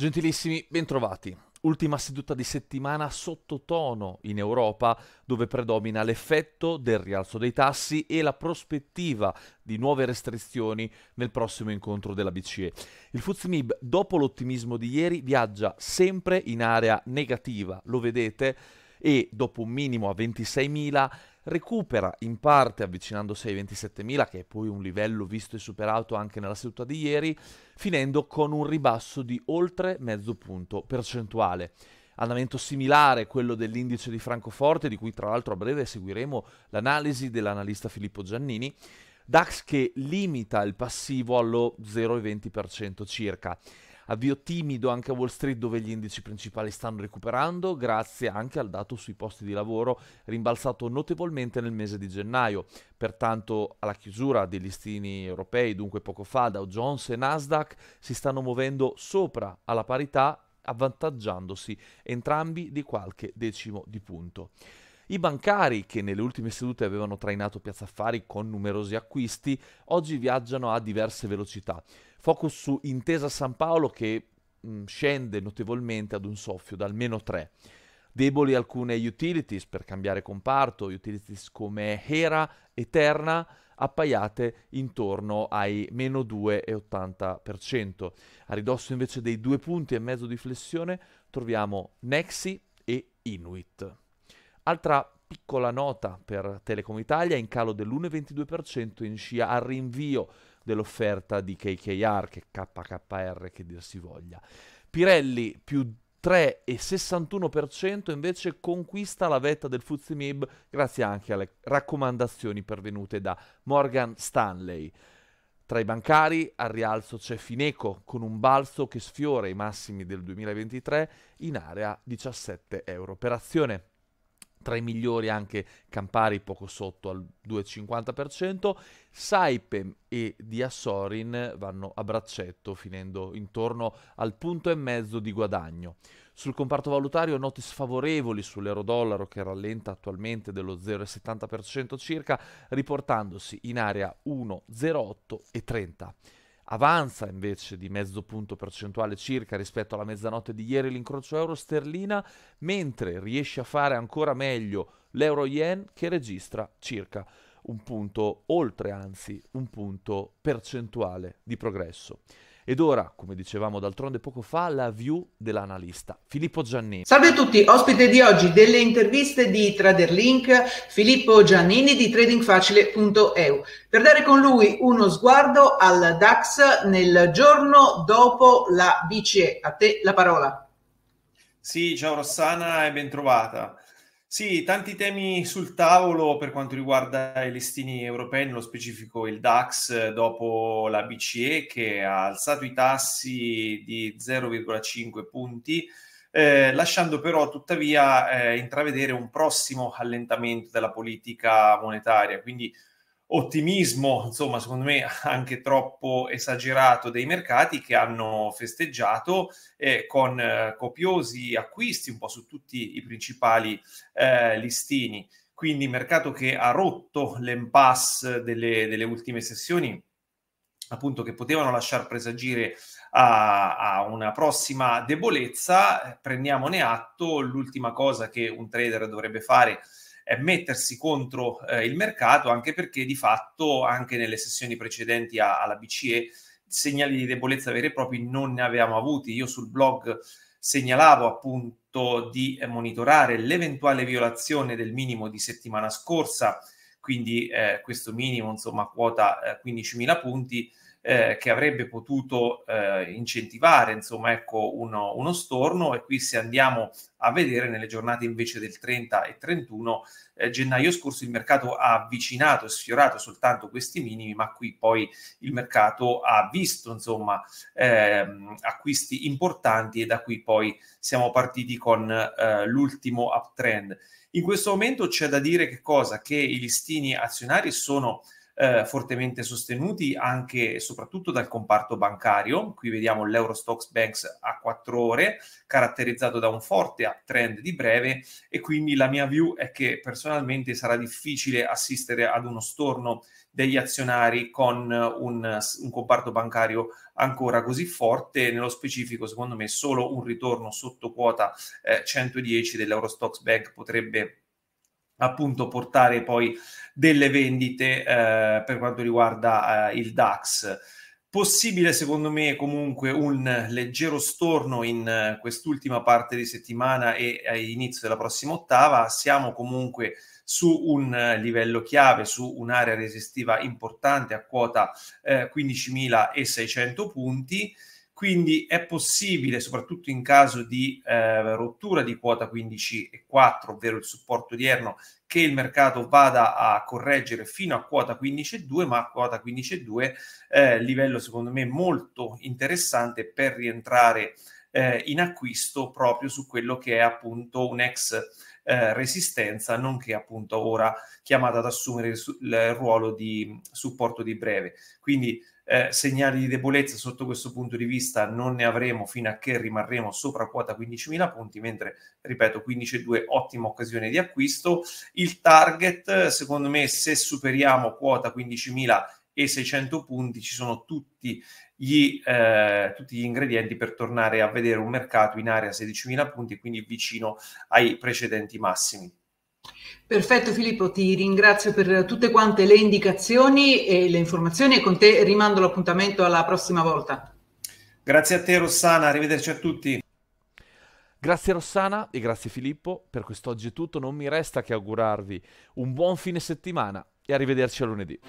Gentilissimi, bentrovati. Ultima seduta di settimana sottotono in Europa, dove predomina l'effetto del rialzo dei tassi e la prospettiva di nuove restrizioni nel prossimo incontro della BCE. Il FUZMIB, dopo l'ottimismo di ieri, viaggia sempre in area negativa, lo vedete, e dopo un minimo a 26.000 recupera in parte avvicinandosi ai 27.000 che è poi un livello visto e superato anche nella seduta di ieri, finendo con un ribasso di oltre mezzo punto percentuale andamento similare quello dell'indice di Francoforte, di cui tra l'altro a breve seguiremo l'analisi dell'analista Filippo Giannini. DAX che limita il passivo allo 0,20% circa. Avvio timido anche a Wall Street dove gli indici principali stanno recuperando grazie anche al dato sui posti di lavoro rimbalzato notevolmente nel mese di gennaio. Pertanto alla chiusura dei listini europei, dunque poco fa, Dow Jones e Nasdaq si stanno muovendo sopra alla parità avvantaggiandosi entrambi di qualche decimo di punto. I bancari, che nelle ultime sedute avevano trainato Piazza Affari con numerosi acquisti, oggi viaggiano a diverse velocità. Focus su Intesa San Paolo che mh, mm, scende notevolmente ad un soffio da almeno 3. Deboli alcune utilities per cambiare comparto, utilities come Hera, Eterna, appaiate intorno ai meno 2,80%. A ridosso invece dei due punti e mezzo di flessione troviamo Nexi e Inuit. Altra piccola nota per Telecom Italia, in calo dell'1,22% in scia al rinvio dell'offerta di KKR, che KKR che dir si voglia. Pirelli più 3,61% invece conquista la vetta del Fuzimib grazie anche alle raccomandazioni pervenute da Morgan Stanley. Tra i bancari al rialzo c'è Fineco con un balzo che sfiora i massimi del 2023 in area 17 euro per azione tra i migliori anche Campari poco sotto al 2,50%, Saipem e Diasorin vanno a braccetto finendo intorno al punto e mezzo di guadagno. Sul comparto valutario note sfavorevoli sull'euro-dollaro che rallenta attualmente dello 0,70% circa riportandosi in area 1,08 e 30 avanza invece di mezzo punto percentuale circa rispetto alla mezzanotte di ieri l'incrocio euro-sterlina, mentre riesce a fare ancora meglio l'euro-yen che registra circa un punto, oltre anzi un punto percentuale di progresso. Ed ora, come dicevamo d'altronde poco fa, la view dell'analista Filippo Giannini. Salve a tutti, ospite di oggi delle interviste di Traderlink, Filippo Giannini di tradingfacile.eu, per dare con lui uno sguardo al DAX nel giorno dopo la BCE. A te la parola. Sì, ciao Rossana e ben trovata. Sì, tanti temi sul tavolo per quanto riguarda i listini europei, nello specifico il DAX dopo la BCE che ha alzato i tassi di 0,5 punti, eh, lasciando però tuttavia eh, intravedere un prossimo allentamento della politica monetaria. Quindi ottimismo, insomma, secondo me anche troppo esagerato dei mercati che hanno festeggiato eh, con eh, copiosi acquisti un po' su tutti i principali eh, listini. Quindi mercato che ha rotto l'impasse delle, delle ultime sessioni, appunto che potevano lasciar presagire a, a, una prossima debolezza, eh, prendiamone atto. L'ultima cosa che un trader dovrebbe fare eh, mettersi contro eh, il mercato, anche perché di fatto anche nelle sessioni precedenti a, alla BCE segnali di debolezza veri e propri non ne avevamo avuti. Io sul blog segnalavo appunto di eh, monitorare l'eventuale violazione del minimo di settimana scorsa, quindi eh, questo minimo, insomma, quota eh, 15.000 punti, eh, che avrebbe potuto eh, incentivare insomma, ecco, uno, uno, storno e qui se andiamo a vedere nelle giornate invece del 30 e 31 eh, gennaio scorso il mercato ha avvicinato e sfiorato soltanto questi minimi ma qui poi il mercato ha visto insomma, ehm, acquisti importanti e da qui poi siamo partiti con eh, l'ultimo uptrend. In questo momento c'è da dire che cosa? Che i listini azionari sono eh, fortemente sostenuti anche e soprattutto dal comparto bancario. Qui vediamo l'Eurostox Banks a 4 ore, caratterizzato da un forte uptrend di breve e quindi la mia view è che personalmente sarà difficile assistere ad uno storno degli azionari con un, un comparto bancario ancora così forte, nello specifico secondo me solo un ritorno sotto quota eh, 110 dell'Eurostox Bank potrebbe appunto portare poi delle vendite eh, per quanto riguarda eh, il DAX. Possibile secondo me comunque un leggero storno in eh, quest'ultima parte di settimana e all'inizio eh, della prossima ottava, siamo comunque su un eh, livello chiave, su un'area resistiva importante a quota eh, 15.600 punti quindi è possibile, soprattutto in caso di eh, rottura di quota 15,4, ovvero il supporto odierno, che il mercato vada a correggere fino a quota 15,2, ma a quota 15,2 eh, livello secondo me molto interessante per rientrare eh, in acquisto proprio su quello che è appunto un ex eh, Resistenza, nonché appunto ora chiamata ad assumere il, il ruolo di mm, supporto di breve. Quindi eh, segnali di debolezza sotto questo punto di vista non ne avremo fino a che rimarremo sopra quota 15.000 punti, mentre ripeto 15.2 ottima occasione di acquisto. Il target secondo me se superiamo quota 15.000 e 600 punti ci sono tutti gli, eh, tutti gli ingredienti per tornare a vedere un mercato in area 16.000 punti, quindi vicino ai precedenti massimi. Perfetto Filippo, ti ringrazio per tutte quante le indicazioni e le informazioni e con te rimando l'appuntamento alla prossima volta. Grazie a te Rossana, arrivederci a tutti. Grazie Rossana e grazie Filippo, per quest'oggi è tutto, non mi resta che augurarvi un buon fine settimana e arrivederci a lunedì.